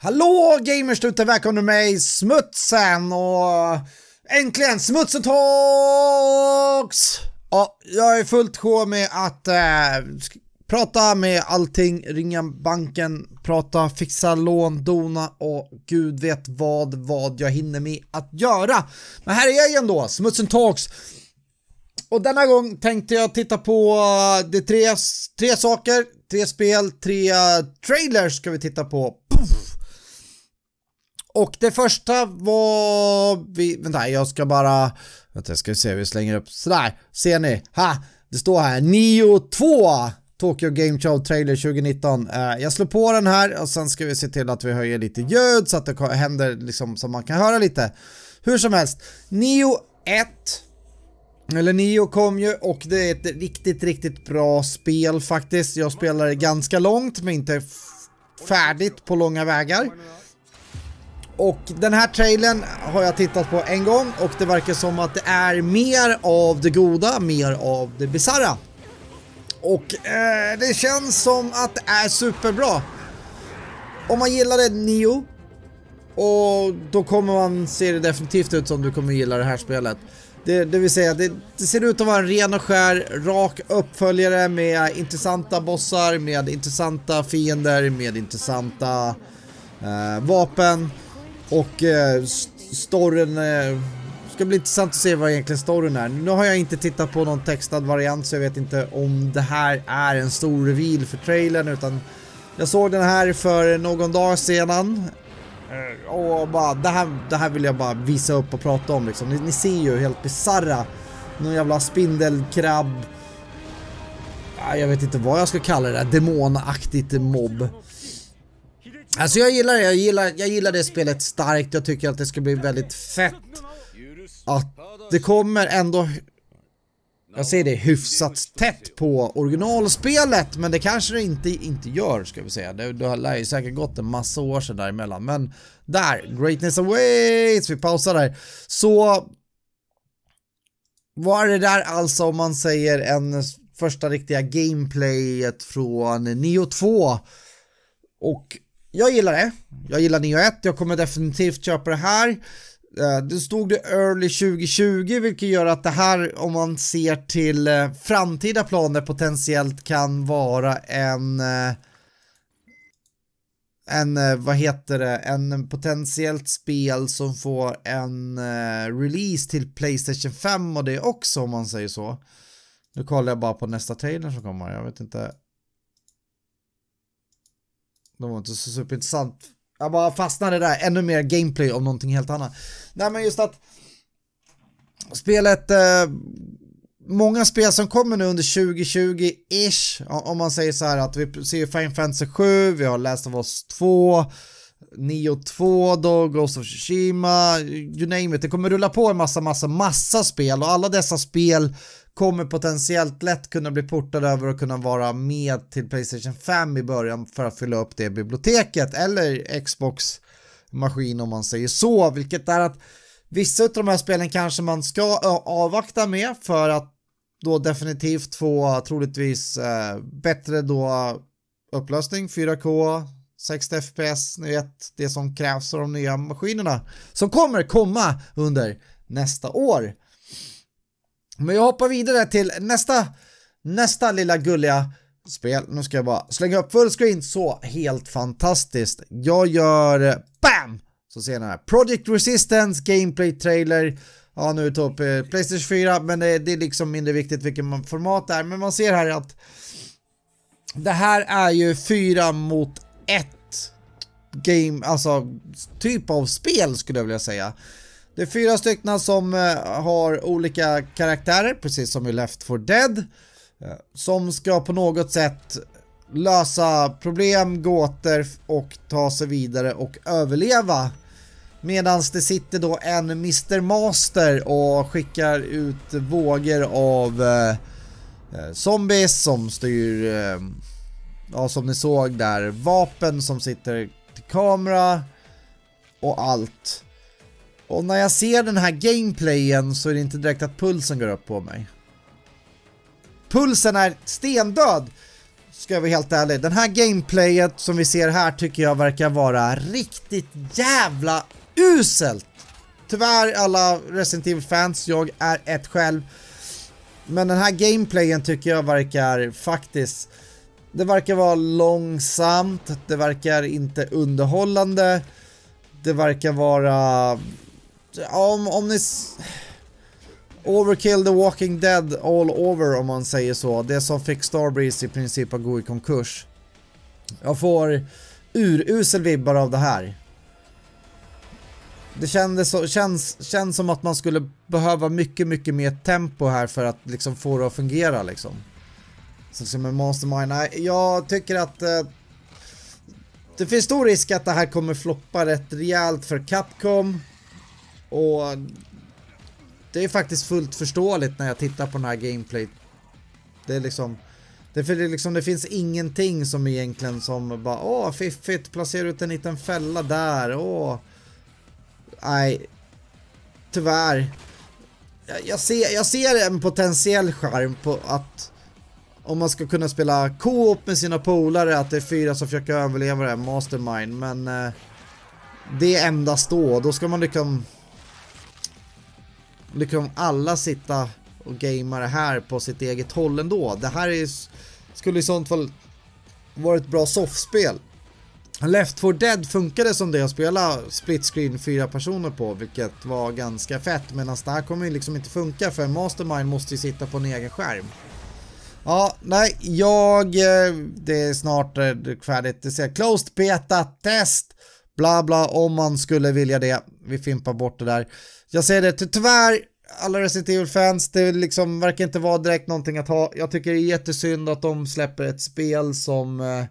Hallå gamers ute, välkomna mig Smutsen och äntligen Smutsen Talks! Ja, jag är fullt sjå med att eh, prata med allting, ringa banken, prata, fixa lån, dona och gud vet vad, vad jag hinner med att göra. Men här är jag igen då, Smutsen Talks. Och denna gång tänkte jag titta på eh, de tre, tre saker, tre spel, tre eh, trailers ska vi titta på. Puff! Och det första var... Vi, vänta, jag ska bara... Vänta, jag ska se, vi slänger upp sådär. Ser ni? Ha! Det står här Nio 2 Tokyo Game Show Trailer 2019. Uh, eh, jag slår på den här och sen ska vi se till att vi höjer lite ljud så att det händer liksom så man kan höra lite. Hur som helst, Nio 1 eller Nio kom ju och det är ett riktigt, riktigt bra spel faktiskt. Jag spelar ganska långt men inte färdigt på långa vägar. Och den här trailern har jag tittat på en gång och det verkar som att det är mer av det goda, mer av det bizarra. Och eh, det känns som att det är superbra. Om man gillar det Nio och då kommer man se det definitivt ut som du kommer gilla det här spelet. Det, det vill säga, det, det, ser ut att vara en ren och skär, rak uppföljare med intressanta bossar, med intressanta fiender, med intressanta eh, vapen. Och eh, storyn... Eh, ska bli intressant att se vad egentligen storyn är. Nu har jag inte tittat på någon textad variant så jag vet inte om det här är en stor reveal för trailern utan... Jag såg den här för någon dag sedan. Eh, och bara, det här, det här vill jag bara visa upp och prata om liksom. Ni, ni ser ju helt bizarra. Någon jävla spindelkrabb. Jag vet inte vad jag ska kalla det där. Demonaktigt mobb. Alltså jag gillar det, jag gillar, jag gillar det spelet starkt, jag tycker att det ska bli väldigt fett att det kommer ändå jag säger det hyfsat tätt på originalspelet men det kanske det inte, inte gör ska vi säga. Det, det lär ju säkert gått en massa år sedan däremellan men där, greatness awaits, vi pausar där. Så vad är det där alltså om man säger en första riktiga gameplayet från Neo 2 och jag gillar det. Jag gillar Neo 1, jag kommer definitivt köpa det här. Eh, det stod det early 2020 vilket gör att det här om man ser till eh, framtida planer potentiellt kan vara en eh, en, vad heter det, en potentiellt spel som får en release till Playstation 5 och det också om man säger så. Nu kollar jag bara på nästa trailer som kommer, jag vet inte de var inte så superintressant. Jag bara fastnade där, ännu mer gameplay om någonting helt annat. Nej men just att spelet, eh, många spel som kommer nu under 2020-ish, om man säger så här att vi ser Final Fantasy 7, vi har Last of Us 2, 9.2 då, Ghost of Tsushima, you name it. Det kommer rulla på en massa, massa, massa spel och alla dessa spel kommer potentiellt lätt kunna bli portad över och kunna vara med till Playstation 5 i början för att fylla upp det biblioteket eller Xbox maskin om man säger så, vilket är att vissa av de här spelen kanske man ska avvakta med för att då definitivt få troligtvis eh, bättre då upplösning, 4K, 60 FPS, ni vet det som krävs av de nya maskinerna som kommer komma under nästa år. Men jag hoppar vidare till nästa, nästa lilla gulliga spel. Nu ska jag bara slänga upp fullscreen, så helt fantastiskt. Jag gör BAM! Så ser ni här. Project Resistance Gameplay Trailer. Ja, nu tar upp eh, Playstation 4, men det, det är liksom mindre viktigt vilket format det är. Men man ser här att det här är ju 4 mot 1 game, alltså typ av spel skulle jag vilja säga. Det är fyra stycken som eh, har olika karaktärer, precis som i Left 4 Dead. Eh, som ska på något sätt lösa problem, gåtor och ta sig vidare och överleva. Medan det sitter då en Mr Master och skickar ut vågor av eh, eh, zombies som styr, eh, ja som ni såg där, vapen som sitter till kamera och allt. Och när jag ser den här gameplayen så är det inte direkt att pulsen går upp på mig. Pulsen är stendöd! Ska jag vara helt ärlig. Den här gameplayet som vi ser här tycker jag verkar vara riktigt jävla uselt. Tyvärr alla Resident Evil-fans, jag är ett själv. Men den här gameplayen tycker jag verkar faktiskt... Det verkar vara långsamt, det verkar inte underhållande. Det verkar vara om, om ni... Overkill the Walking Dead all over om man säger så. Det som fick Starbreeze i princip att gå i konkurs. Jag får urusel vibbar av det här. Det kändes, känns, känns som att man skulle behöva mycket, mycket mer tempo här för att liksom få det att fungera liksom. Så som en mastermind. Nej, jag tycker att eh, det finns stor risk att det här kommer floppa rätt rejält för Capcom. Och det är faktiskt fullt förståeligt när jag tittar på den här gameplay. Det är liksom... Det, för det, liksom, det finns ingenting som egentligen som bara åh fiffigt, placera ut en liten fälla där, åh. Nej, tyvärr. Jag, jag, ser, jag ser en potentiell skärm på att om man ska kunna spela co-op med sina polare, att det är fyra som försöker överleva det här mastermind, men eh, det är endast då, då ska man liksom och det kan alla sitta och gamea det här på sitt eget håll ändå. Det här är, skulle i sånt fall varit ett bra soffspel. Left 4 Dead funkade som det att spela split screen fyra personer på, vilket var ganska fett. Medan det här kommer ju liksom inte funka för Mastermind måste ju sitta på en egen skärm. Ja, nej, jag... Eh, det är snart eh, färdigt. Det ser closed beta test. Bla bla, om man skulle vilja det. Vi fimpar bort det där. Jag säger det, tyvärr, alla Resident Evil-fans, det liksom verkar inte vara direkt någonting att ha. Jag tycker det är jättesynd att de släpper ett spel som... Eh...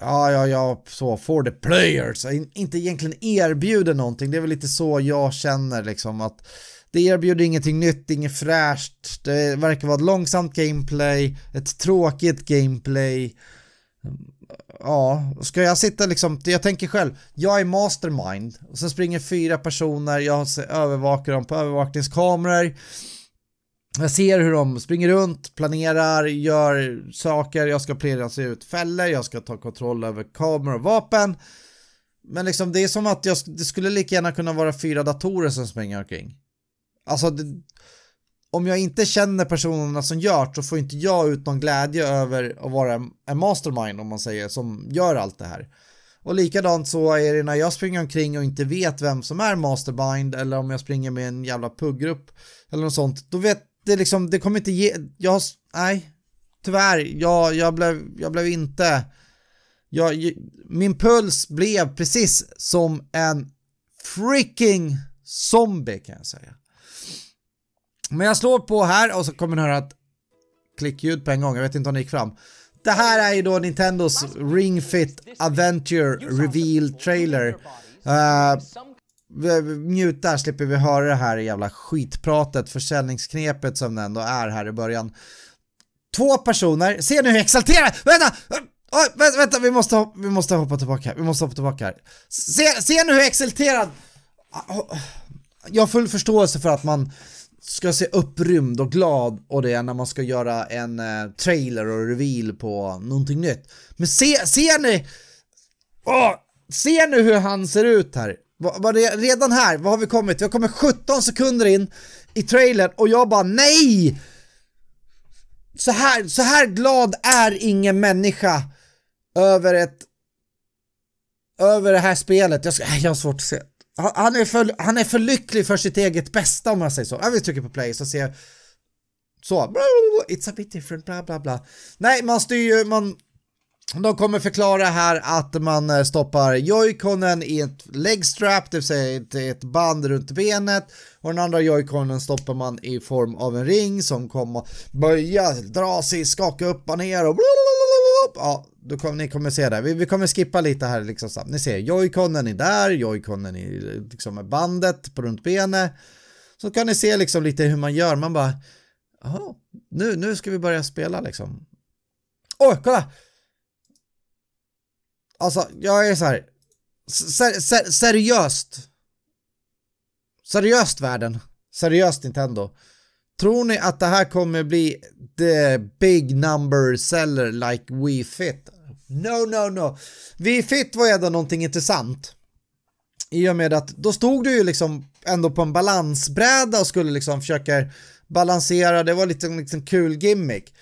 Ja, ja, ja, så, for the players. In, inte egentligen erbjuder någonting, det är väl lite så jag känner liksom att det erbjuder ingenting nytt, inget fräscht, det verkar vara ett långsamt gameplay, ett tråkigt gameplay ja, ska jag sitta liksom, jag tänker själv, jag är mastermind och sen springer fyra personer, jag övervakar dem på övervakningskameror. Jag ser hur de springer runt, planerar, gör saker, jag ska sig ut fällor, jag ska ta kontroll över kameror och vapen. Men liksom det är som att jag, det skulle lika gärna kunna vara fyra datorer som springer omkring. Alltså, det, om jag inte känner personerna som gör det så får inte jag ut någon glädje över att vara en mastermind om man säger som gör allt det här. Och likadant så är det när jag springer omkring och inte vet vem som är mastermind eller om jag springer med en jävla puggrupp eller något sånt. Då vet det liksom, det kommer inte ge, jag, nej, tyvärr, jag, jag, blev, jag blev inte, jag, min puls blev precis som en freaking zombie kan jag säga. Men jag slår på här och så kommer ni höra ett klickljud på en gång, jag vet inte om det gick fram. Det här är ju då Nintendos Ring Fit Adventure Reveal Trailer. Uh, eh, mjutar slipper vi höra det här jävla skitpratet, försäljningsknepet som det ändå är här i början. Två personer, ser ni hur exalterad? Vänta! Oj, vänta, vänta, vi måste, vi måste hoppa tillbaka här, vi måste hoppa tillbaka här. Se, ser ni hur exalterad? Jag har full förståelse för att man ska se upprymd och glad och det när man ska göra en eh, trailer och reveal på någonting nytt. Men se, ser ni? Åh, ser ni hur han ser ut här? Va, va, redan här, vad har vi kommit? Vi har kommit 17 sekunder in i trailern och jag bara NEJ! Så här, så här glad är ingen människa över ett... Över det här spelet. Jag, jag har svårt att se han är, för, han är för lycklig för sitt eget bästa om man säger så. Ja, vi trycker på play så ser jag så, it's a bit different, bla bla bla. Nej, man styr ju, man de kommer förklara här att man eh, stoppar joyconen i ett legstrap, det vill säga ett, ett band runt benet och den andra joyconen stoppar man i form av en ring som kommer böja, dra sig, skaka upp och ner och blablabla. Boop! Ja, då kom, ni kommer se det. Vi, vi kommer skippa lite här liksom snabbt. Ni ser, joyconen är där, joyconen är liksom med bandet på runt benet. Så kan ni se liksom lite hur man gör. Man bara, jaha, nu, nu ska vi börja spela liksom. Åh, oh, kolla! Alltså, jag är så här. Ser, ser, seriöst. Seriöst världen. Seriöst Nintendo. Tror ni att det här kommer bli the big number seller like WeFit? No, no, no. WeFit var ändå någonting intressant. I och med att då stod du ju liksom ändå på en balansbräda och skulle liksom försöka balansera, det var lite en liksom kul gimmick.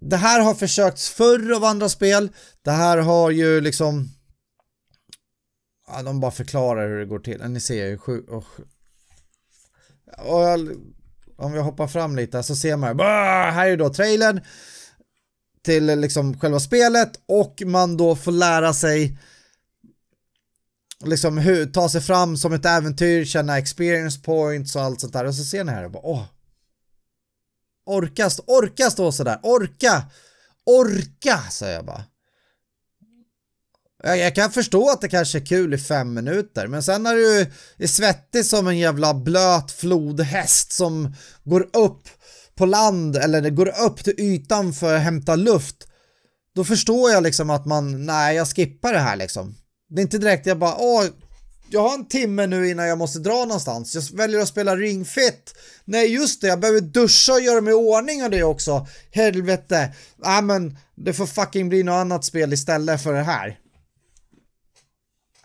Det här har försökts förr av andra spel, det här har ju liksom... Ja, de bara förklarar hur det går till, ni ser ju sju... Och... och jag om jag hoppar fram lite så ser man här är då trailern till eh, liksom själva spelet och man då får lära sig liksom hur, ta sig fram som ett äventyr, känna experience points och allt sånt där och så ser ni här och bara åh. Orka, orka stå sådär, orka, orka säger jag bara. Jag, jag, kan förstå att det kanske är kul i fem minuter, men sen när du är svettig som en jävla blöt flodhäst som går upp på land eller går upp till ytan för att hämta luft, då förstår jag liksom att man, nej jag skippar det här liksom. Det är inte direkt jag bara, åh, jag har en timme nu innan jag måste dra någonstans. Jag väljer att spela ringfett. Nej just det, jag behöver duscha och göra mig i ordning och det också. Helvete. Nej men, det får fucking bli något annat spel istället för det här.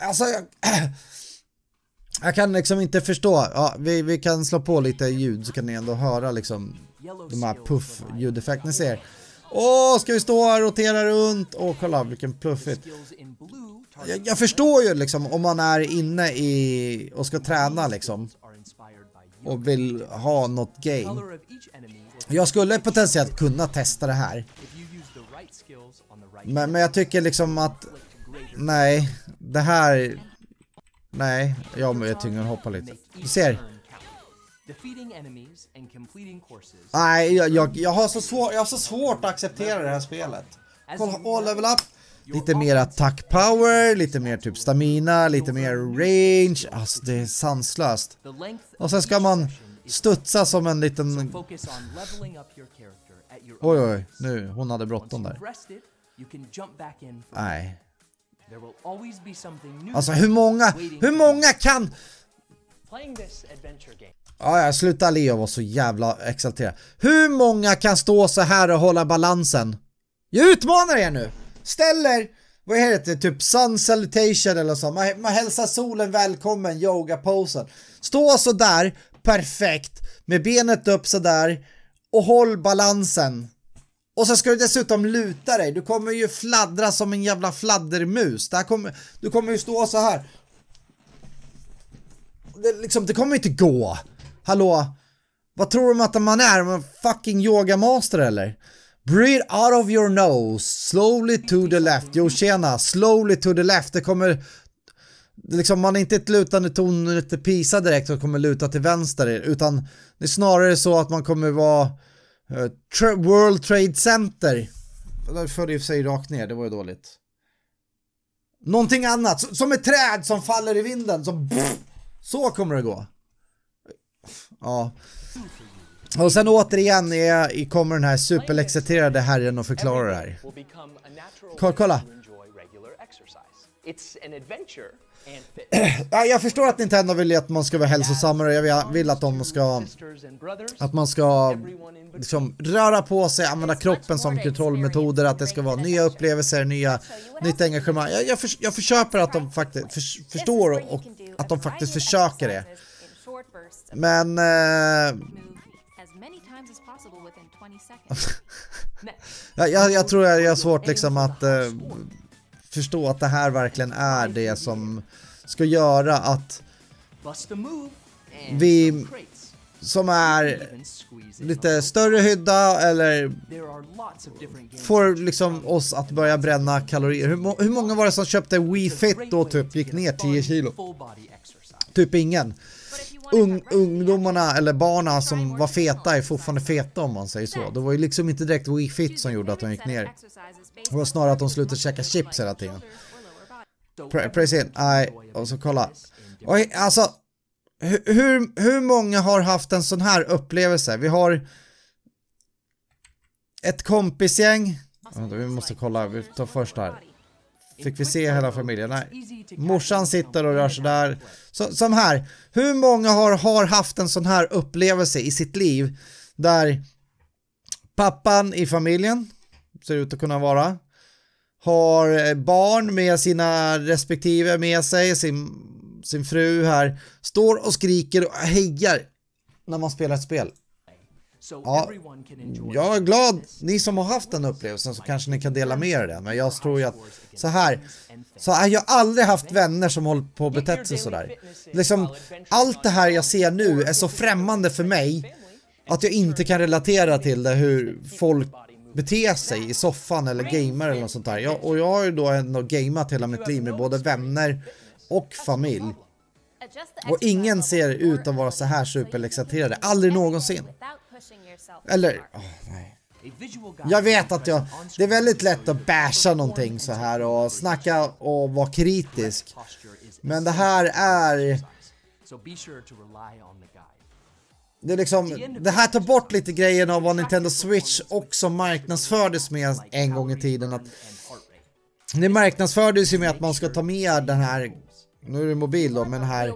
Alltså, jag, jag kan liksom inte förstå. Ja, vi, vi kan slå på lite ljud så kan ni ändå höra liksom de här puff-ljudeffekterna. Ni ser. Åh, oh, ska vi stå här och rotera runt? Åh, oh, kolla vilken pluffigt. Jag, jag, förstår ju liksom om man är inne i och ska träna liksom. Och vill ha något game. Jag skulle potentiellt kunna testa det här. Men, men jag tycker liksom att... Nej, det här... Nej, jag är tvungen att hoppa lite. Du ser. Nej, jag, jag, jag, har så svår, jag har så svårt att acceptera det här spelet. Kolla, all level up. Lite mer attack power, lite mer typ stamina, lite mer range. Alltså det är sanslöst. Och sen ska man studsa som en liten... Oj, oj, nu. Hon hade bråttom där. Nej. Alltså hur många, hur många kan... Ja, jag slutar le och vara så jävla exalterad. Hur många kan stå så här och hålla balansen? Jag utmanar er nu! Ställer, vad heter det, typ sun salutation eller så. Man, man hälsar solen välkommen, yoga posen. Stå så där, perfekt, med benet upp så där och håll balansen. Och så ska du dessutom luta dig. Du kommer ju fladdra som en jävla fladdermus. Där kommer, du kommer ju stå så här. Det, liksom, det kommer inte gå. Hallå? Vad tror du att man är? Man fucking yogamaster eller? Breathe out of your nose, slowly to the left. Jo tjena, slowly to the left. Det kommer liksom, man är inte ett lutande torn till Pisa direkt och kommer luta till vänster utan det är snarare så att man kommer vara eh, World Trade Center. Där föll i och för sig rakt ner, det var ju dåligt. Någonting annat, som ett träd som faller i vinden, som Så kommer det gå. Ja. Och sen återigen är, kommer den här superexciterade herren och förklarar det här. Kolla! It's an adventure jag förstår att Nintendo vill att man ska vara hälsosammare och jag vill att de ska att man ska liksom röra på sig, använda kroppen som kontrollmetoder, att det ska vara nya upplevelser, nya, nytt engagemang. Jag, jag, för, jag förköper att de faktiskt för, förstår och att de faktiskt försöker det. Men... Eh, jag, jag, tror jag, jag har svårt liksom att eh, förstå att det här verkligen är det som ska göra att vi som är lite större hydda eller får liksom oss att börja bränna kalorier. Hur, hur många var det som köpte Fit då typ gick ner 10 kilo? Typ ingen. Ung ungdomarna eller barna som var feta är fortfarande feta om man säger så. Det var ju liksom inte direkt Fit som gjorde att de gick ner. Det var snarare att de slutade käka chips hela tiden. Pre in, nej, och så kolla. Oj, alltså, hur, hur många har haft en sån här upplevelse? Vi har ett kompisgäng. vi måste kolla, vi tar först här. Fick vi se hela familjen? Nej. Morsan sitter och rör sig där. Så, som här, hur många har, har haft en sån här upplevelse i sitt liv där pappan i familjen ser ut att kunna vara. Har eh, barn med sina respektive med sig, sin, sin fru här. Står och skriker och hejar när man spelar ett spel. Ja, jag är glad, ni som har haft den upplevelsen så kanske ni kan dela med er den. Men jag tror ju att så här, så här, jag har aldrig haft vänner som hållit på och betett sig sådär. Liksom, allt det här jag ser nu är så främmande för mig att jag inte kan relatera till det hur folk bete sig i soffan eller gamer eller något sånt där. Jag, och jag har ju då ändå gameat hela mitt liv med både vänner och familj. Och ingen ser ut att vara så här superexalterade, aldrig någonsin. Eller, oh, nej. Jag vet att jag, det är väldigt lätt att basha någonting så här och snacka och vara kritisk. Men det här är... Det, är liksom, det här tar bort lite grejen av vad Nintendo Switch också marknadsfördes med en gång i tiden. Att det marknadsfördes ju med att man ska ta med den här, nu är det mobil då, men den här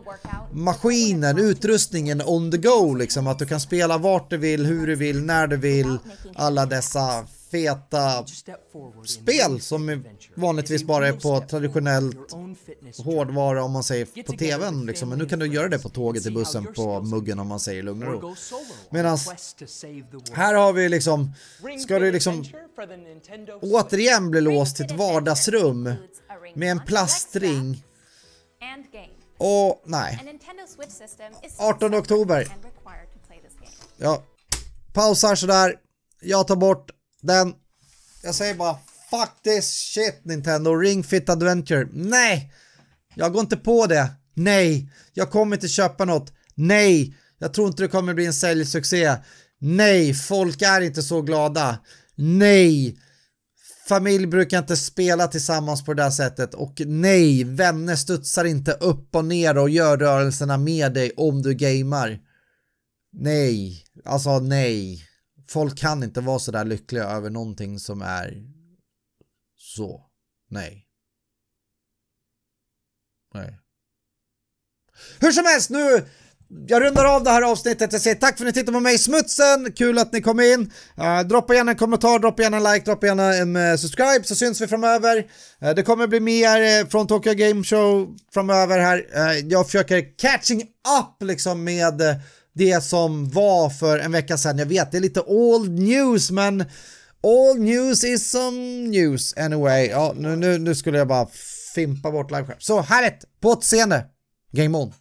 maskinen, utrustningen on the go liksom. Att du kan spela vart du vill, hur du vill, när du vill. Alla dessa feta spel som vanligtvis bara är på traditionellt hårdvara om man säger på tvn liksom. Men nu kan du göra det på tåget, i bussen, på muggen om man säger lugn och ro. Medan här har vi liksom, ska du liksom återigen bli låst till ett vardagsrum med en plastring. Och nej. 18 oktober. Ja, pausar sådär. Jag tar bort den, jag säger bara fuck this shit Nintendo, Ring Fit Adventure. Nej! Jag går inte på det. Nej! Jag kommer inte köpa något. Nej! Jag tror inte det kommer bli en säljsuccé. Nej! Folk är inte så glada. Nej! Familj brukar inte spela tillsammans på det där sättet och nej, vänner studsar inte upp och ner och gör rörelserna med dig om du gamer. Nej, alltså nej folk kan inte vara så där lyckliga över någonting som är så. Nej. Nej. Hur som helst, nu jag rundar av det här avsnittet. Jag säger tack för att ni tittar på mig. Smutsen, kul att ni kom in. Uh, droppa gärna en kommentar, droppa gärna en like, droppa gärna en uh, subscribe så syns vi framöver. Uh, det kommer bli mer från Tokyo Game Show framöver här. jag försöker catching up liksom med det som var för en vecka sedan. Jag vet, det är lite old news, men all news is some news anyway. Ja, nu, nu, nu skulle jag bara fimpa bort liveskämt. Så härligt! På återseende! Game on!